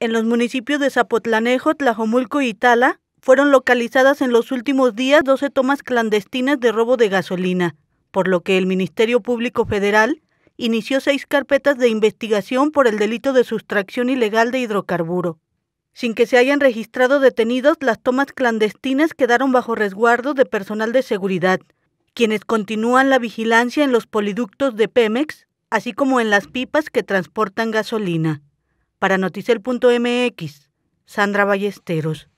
en los municipios de Zapotlanejo, Tlajomulco y Itala, fueron localizadas en los últimos días 12 tomas clandestinas de robo de gasolina, por lo que el Ministerio Público Federal inició seis carpetas de investigación por el delito de sustracción ilegal de hidrocarburo. Sin que se hayan registrado detenidos, las tomas clandestinas quedaron bajo resguardo de personal de seguridad, quienes continúan la vigilancia en los poliductos de Pemex, así como en las pipas que transportan gasolina. Para Noticel.mx, Sandra Ballesteros.